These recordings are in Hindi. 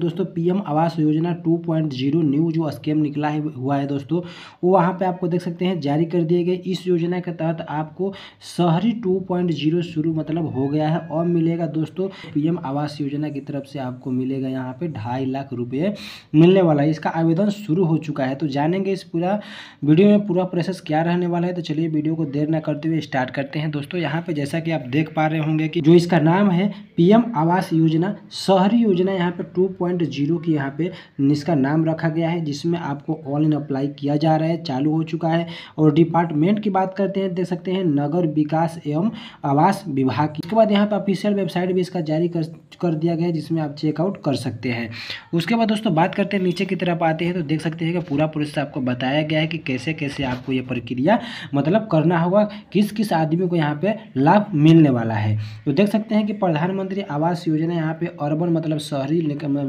दोस्तों पीएम आवास योजना 2.0 न्यू जो स्कीम निकला है हुआ है दोस्तों वो वहाँ पे आपको देख सकते हैं जारी कर दिए गए इस योजना के तहत आपको शहरी 2.0 शुरू मतलब हो गया है और मिलेगा दोस्तों पीएम आवास योजना की तरफ से आपको मिलेगा यहाँ पे ढाई लाख रुपए मिलने वाला है इसका आवेदन शुरू हो चुका है तो जानेंगे इस पूरा वीडियो में पूरा प्रोसेस क्या रहने वाला है तो चलिए वीडियो को देर न करते हुए स्टार्ट करते हैं दोस्तों यहाँ पर जैसा कि आप देख पा रहे होंगे कि जो इसका नाम है पी आवास योजना शहरी योजना यहाँ पर टू पॉइंट जीरो की यहाँ पे इसका नाम रखा गया है जिसमें आपको ऑल इन अप्लाई किया जा रहा है चालू हो चुका है और डिपार्टमेंट की बात करते हैं देख सकते हैं नगर विकास एवं आवास विभाग की उसके बाद यहाँ पर ऑफिशियल वेबसाइट भी इसका जारी कर कर दिया गया है जिसमें आप चेकआउट कर सकते हैं उसके बाद दोस्तों बात करते हैं नीचे की तरफ आते हैं तो देख सकते हैं कि पूरा प्रोसेस आपको बताया गया है कि कैसे कैसे आपको ये प्रक्रिया मतलब करना होगा किस किस आदमी को यहाँ पे लाभ मिलने वाला है तो देख सकते हैं कि प्रधानमंत्री आवास योजना यहाँ पे अर्बन मतलब शहरी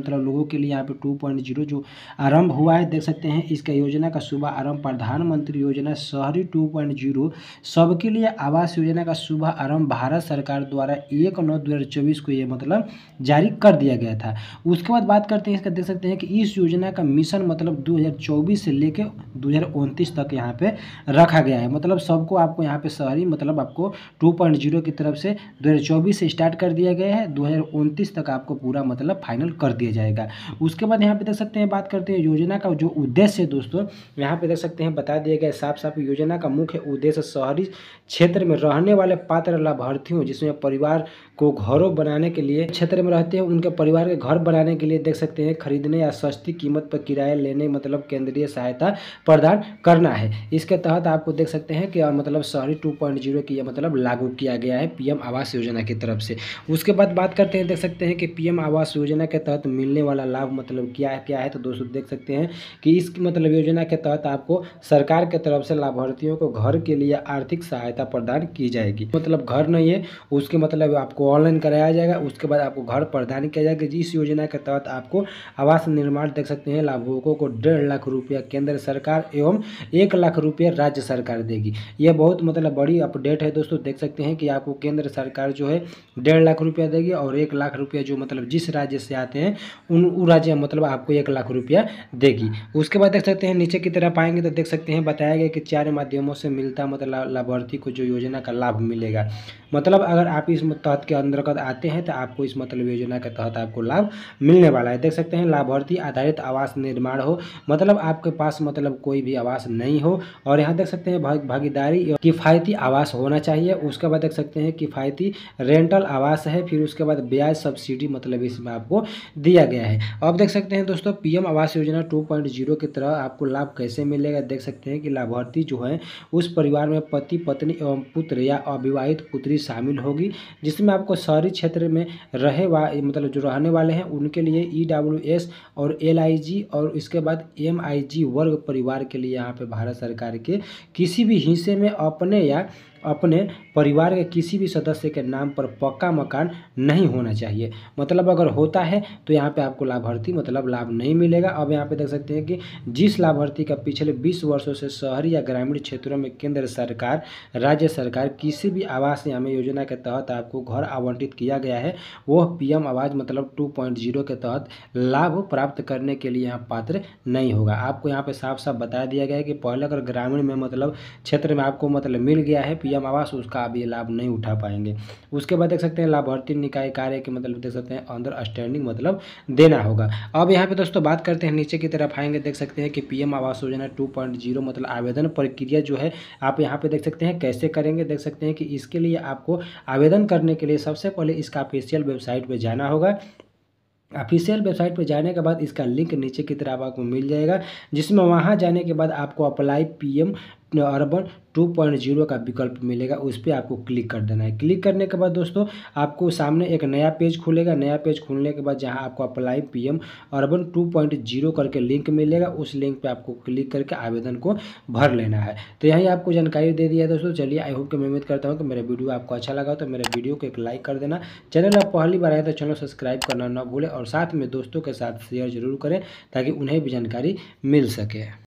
मतलब लोगों के लिए यहाँ पे 2.0 जो आरंभ हुआ है देख सकते हैं इसका योजना का शुभ आरंभ प्रधानमंत्री योजना शहरी 2.0 सबके लिए आवास योजना का शुभ आरंभ भारत सरकार द्वारा एक नौ दो को ये मतलब जारी कर दिया गया था उसके बाद बात करते हैं इसका देख सकते हैं कि इस योजना का मिशन मतलब दो से लेकर दो तक यहाँ पर रखा गया है मतलब सबको आपको यहाँ पे शहरी मतलब आपको टू की तरफ से दो से स्टार्ट कर दिया गया है दो तक आपको पूरा मतलब फाइनल कर दिया जाएगा उसके बाद यहाँ पे देख सकते हैं बात करते हैं योजना का जो उद्देश्य है दोस्तों यहाँ पे देख सकते हैं बता दिया गया साफ साफ योजना का मुख्य उद्देश्य शहरी क्षेत्र में रहने वाले पात्र लाभार्थियों जिसमें परिवार को घरों बनाने के लिए क्षेत्र में रहते हैं उनके परिवार के घर बनाने के लिए देख सकते हैं खरीदने या सस्ती कीमत पर किराए लेने मतलब केंद्रीय सहायता प्रदान करना है इसके तहत आपको देख सकते हैं कि मतलब शहरी टू पॉइंट जीरो की मतलब लागू किया गया है पीएम आवास योजना की तरफ से उसके बाद बात करते हैं देख सकते हैं कि पीएम आवास योजना के तहत मिल मिलने वाला लाभ मतलब क्या क्या है तो दोस्तों देख सकते हैं कि इस मतलब योजना के तहत आपको सरकार के तरफ से लाभार्थियों को घर के लिए आर्थिक सहायता प्रदान की जाएगी मतलब घर नहीं है उसके मतलब आपको ऑनलाइन कराया जाएगा उसके बाद आपको घर प्रदान किया जाएगा जिस योजना के तहत आपको आवास निर्माण देख सकते हैं लाभुकों को डेढ़ लाख रुपया केंद्र सरकार एवं एक लाख रुपया राज्य सरकार देगी यह बहुत मतलब बड़ी अपडेट है दोस्तों देख सकते हैं कि आपको केंद्र सरकार जो है डेढ़ लाख रुपया देगी और एक लाख रुपया जो मतलब जिस राज्य से आते हैं उन राज्य मतलब आपको एक लाख रुपया देगी उसके बाद देख सकते हैं नीचे की तरफ आएंगे तो देख सकते हैं बताया गया कि चार माध्यमों से मिलता मतलब लाभार्थी को जो योजना का लाभ मिलेगा मतलब अगर आप इस तहत के अंतर्गत आते हैं तो आपको इस मतलब योजना के तहत आपको लाभ मिलने वाला है देख सकते हैं लाभार्थी आधारित आवास निर्माण हो मतलब आपके पास मतलब कोई भी आवास नहीं हो और यहाँ देख सकते हैं भागीदारी किफ़ायती आवास होना चाहिए उसके बाद देख सकते हैं किफ़ायती रेंटल आवास है फिर उसके बाद ब्याज सब्सिडी मतलब इसमें आपको दिया दिया गया है अब देख सकते हैं दोस्तों पीएम आवास योजना 2.0 की तरह आपको लाभ कैसे मिलेगा देख सकते हैं कि लाभार्थी जो है उस परिवार में पति पत्नी एवं पुत्र या अविवाहित पुत्री शामिल होगी जिसमें आपको शहरी क्षेत्र में रहे वा मतलब जो रहने वाले हैं उनके लिए ई e और एल और इसके बाद एम वर्ग परिवार के लिए यहाँ पर भारत सरकार के किसी भी हिस्से में अपने या अपने परिवार के किसी भी सदस्य के नाम पर पक्का मकान नहीं होना चाहिए मतलब अगर होता है तो यहाँ पे आपको लाभार्थी मतलब लाभ नहीं मिलेगा अब यहाँ पे देख सकते हैं कि जिस लाभार्थी का पिछले 20 वर्षों से शहरी या ग्रामीण क्षेत्रों में केंद्र सरकार राज्य सरकार किसी भी आवास में योजना के तहत आपको घर आवंटित किया गया है वह पीएम आवाज मतलब टू के तहत लाभ प्राप्त करने के लिए यहाँ पात्र नहीं होगा आपको यहाँ पर साफ साफ बता दिया गया है कि पहले अगर ग्रामीण में मतलब क्षेत्र में आपको मतलब मिल गया है पीएम पीएम आवास उसका अभी लाभ नहीं उठा पाएंगे उसके बाद देख सकते हैं लाभार्थी निकाय कार्य के मतलब देख सकते हैं अंदर स्टैंडिंग मतलब देना होगा अब यहाँ पे दोस्तों बात करते हैं नीचे की तरफ आएंगे देख सकते हैं कि पीएम आवास योजना टू मतलब आवेदन प्रक्रिया जो है आप यहाँ पे देख सकते हैं कैसे करेंगे देख सकते हैं कि इसके लिए आपको आवेदन करने के लिए सबसे पहले इसका ऑफिशियल वेबसाइट पर जाना होगा ऑफिशियल वेबसाइट पर जाने के बाद इसका लिंक नीचे की तरफ आपको मिल जाएगा जिसमें वहां जाने के बाद आपको अप्लाई पीएम अर्बन 2.0 का विकल्प मिलेगा उस पर आपको क्लिक कर देना है क्लिक करने के बाद दोस्तों आपको सामने एक नया पेज खुलेगा नया पेज खुलने के बाद जहां आपको अप्लाई पीएम अर्बन 2.0 करके लिंक मिलेगा उस लिंक पे आपको क्लिक करके आवेदन को भर लेना है तो यही आपको जानकारी दे दिया दोस्तों चलिए आई होप के मैं उम्मीद करता हूँ कि मेरा वीडियो आपको अच्छा लगा तो मेरे वीडियो को एक लाइक कर देना चैनल आप पहली बार आए तो चैनल सब्सक्राइब करना ना भूलें और साथ में दोस्तों के साथ शेयर जरूर करें ताकि उन्हें भी जानकारी मिल सके